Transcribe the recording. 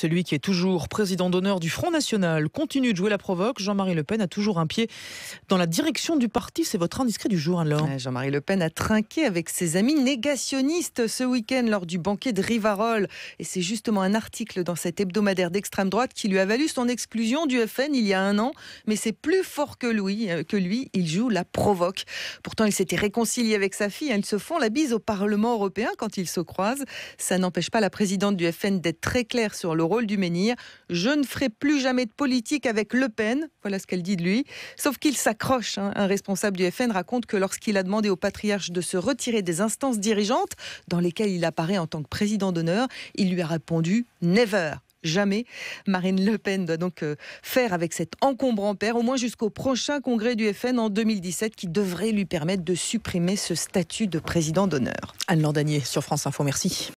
Celui qui est toujours président d'honneur du Front National continue de jouer la provoque. Jean-Marie Le Pen a toujours un pied dans la direction du parti. C'est votre indiscret du jour, alors. Jean-Marie Le Pen a trinqué avec ses amis négationnistes ce week-end lors du banquet de Rivarol. Et c'est justement un article dans cet hebdomadaire d'extrême droite qui lui a valu son exclusion du FN il y a un an. Mais c'est plus fort que lui, euh, que lui, il joue la provoque. Pourtant, il s'était réconcilié avec sa fille. Ils se font la bise au Parlement européen quand ils se croisent. Ça n'empêche pas la présidente du FN d'être très claire sur le rôle du menhir. Je ne ferai plus jamais de politique avec Le Pen. Voilà ce qu'elle dit de lui. Sauf qu'il s'accroche. Hein. Un responsable du FN raconte que lorsqu'il a demandé au patriarche de se retirer des instances dirigeantes dans lesquelles il apparaît en tant que président d'honneur, il lui a répondu Never jamais. Marine Le Pen doit donc euh, faire avec cet encombrant père, au moins jusqu'au prochain congrès du FN en 2017, qui devrait lui permettre de supprimer ce statut de président d'honneur. Anne Landanier sur France Info, merci.